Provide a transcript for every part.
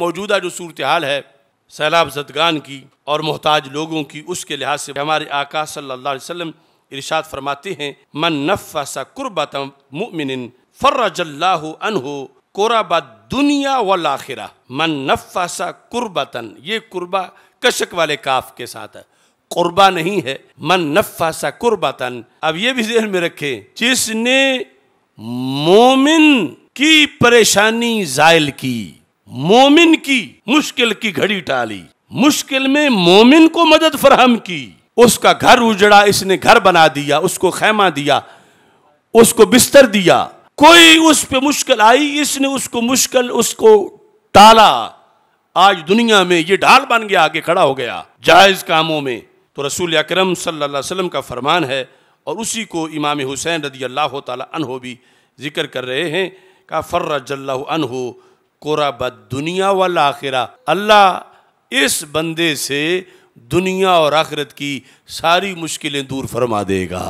मौजूदा जो सूरत हाल है सैलाब जदगान की और मोहताज लोगों की उसके लिहाज से हमारे आका सल्लल्लाहु अलैहि वसल्लम इरशाद फरमाते हैं मन नफ़सा कुर्बत मुमिन फ़र्रजल्लाहु अनहो कोराबा दुनिया वल आखिरा मन नफ़सा कुर्बतन ये कुर्बा कशक वाले काफ के साथ है कुर्बा नहीं है मन नफ़सा कुर्बतन अब ये भी जहन में रखे जिसने मोमिन की परेशानी जायल की मोमिन की मुश्किल की घड़ी टाली मुश्किल में मोमिन को मदद फरहम की उसका घर उजड़ा इसने घर बना दिया उसको खैमा दिया उसको बिस्तर दिया कोई उस पर मुश्किल आई इसने उसको मुश्किल उसको टाला आज दुनिया में ये ढाल बन गया आगे खड़ा हो गया जायज कामों में तो रसूल अक्रम सल्लाम का फरमान है और उसी को इमाम हुसैन रदी अल्लाह तहो भी जिक्र कर रहे हैं का फ़र्र जल्ला अनहो बद दुनिया वाल आखिरा अल्लाह इस बंदे से दुनिया और आखिरत की सारी मुश्किलें दूर फरमा देगा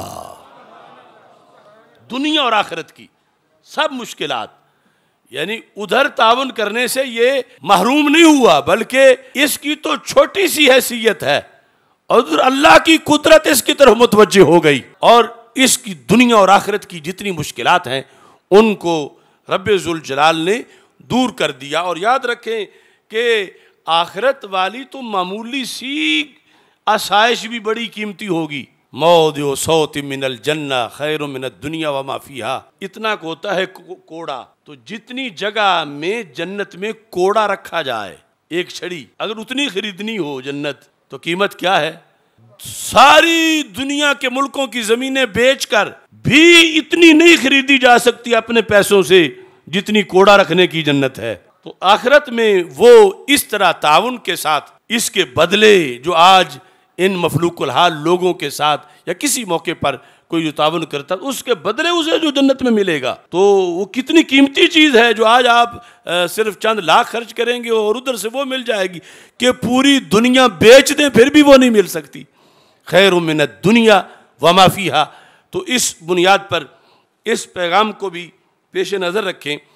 दुनिया और आखिरत की सब मुश्किल यानी उधर ताउन करने से ये महरूम नहीं हुआ बल्कि इसकी तो छोटी सी हैसियत है और अल्लाह की कुदरत इसकी तरफ मुतवजह हो गई और इसकी दुनिया और आखिरत की जितनी मुश्किलात हैं उनको रब जलाल ने दूर कर दिया और याद रखें कि आखिरत वाली तो मामूली सी आसाइश भी बड़ी कीमती होगी मौद सौत मिनल जन्ना खैर मिनत दुनिया व माफिया इतना होता है को, कोड़ा तो जितनी जगह में जन्नत में कोड़ा रखा जाए एक छड़ी अगर उतनी खरीदनी हो जन्नत तो कीमत क्या है सारी दुनिया के मुल्कों की जमीनें बेचकर भी इतनी नहीं खरीदी जा सकती अपने पैसों से जितनी कोड़ा रखने की जन्नत है तो आखिरत में वो इस तरह ताउन के साथ इसके बदले जो आज इन मफलूकुल हाल लोगों के साथ या किसी मौके पर कोई जो ताउन करता है उसके बदले उसे जो जन्नत में मिलेगा तो वो कितनी कीमती चीज़ है जो आज आप सिर्फ चंद लाख खर्च करेंगे और उधर से वो मिल जाएगी कि पूरी दुनिया बेच दें फिर भी वो नहीं मिल सकती खैर मिनत दुनिया व माफी तो इस बुनियाद पर इस पैगाम को भी पेश नज़र रखें